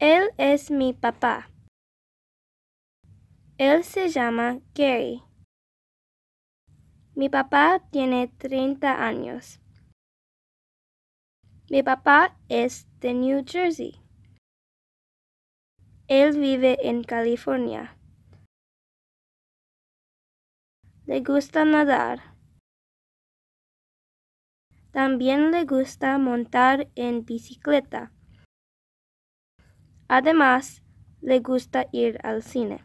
Él es mi papá. Él se llama Gary. Mi papá tiene 30 años. Mi papá es de New Jersey. Él vive en California. Le gusta nadar. También le gusta montar en bicicleta. Además, le gusta ir al cine.